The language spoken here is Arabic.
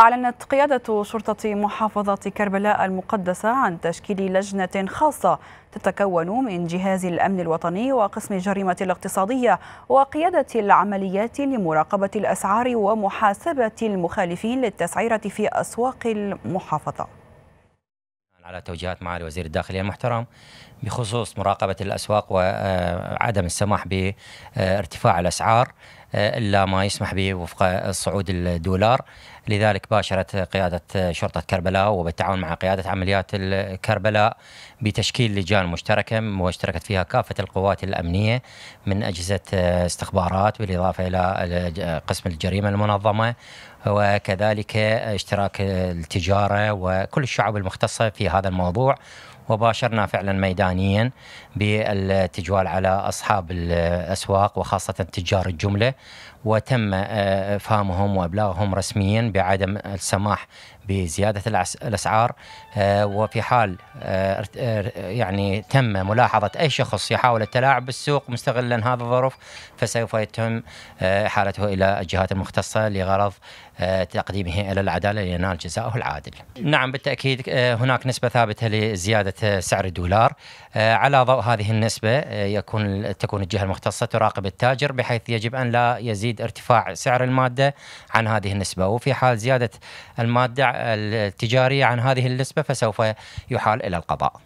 أعلنت قيادة شرطة محافظة كربلاء المقدسة عن تشكيل لجنة خاصة تتكون من جهاز الأمن الوطني وقسم الجريمة الاقتصادية وقيادة العمليات لمراقبة الأسعار ومحاسبة المخالفين للتسعيرة في أسواق المحافظة على توجيهات معالي وزير الداخلية المحترم بخصوص مراقبة الأسواق وعدم السماح بارتفاع الأسعار إلا ما يسمح به وفق صعود الدولار لذلك باشرت قيادة شرطة كربلاء وبالتعاون مع قيادة عمليات كربلاء بتشكيل لجان مشتركة واشتركت فيها كافة القوات الأمنية من أجهزة استخبارات بالإضافة إلى قسم الجريمة المنظمة وكذلك اشتراك التجارة وكل الشعب المختصة في هذا الموضوع وباشرنا فعلا ميدان ميدانيا بالتجوال على اصحاب الاسواق وخاصه تجار الجمله وتم آه، افهامهم وابلاغهم رسميا بعدم السماح بزياده الاسعار آه، وفي حال آه، يعني تم ملاحظه اي شخص يحاول التلاعب بالسوق مستغلا هذا الظرف فسوف يتم احالته الى الجهات المختصه لغرض تقديمه الى العداله لينال جزاؤه العادل. نعم بالتاكيد هناك نسبه ثابته لزياده سعر الدولار آه، على ضوء هذه النسبة آه، يكون تكون الجهة المختصة تراقب التاجر بحيث يجب أن لا يزيد ارتفاع سعر المادة عن هذه النسبة وفي حال زيادة المادة التجارية عن هذه النسبة فسوف يحال إلى القضاء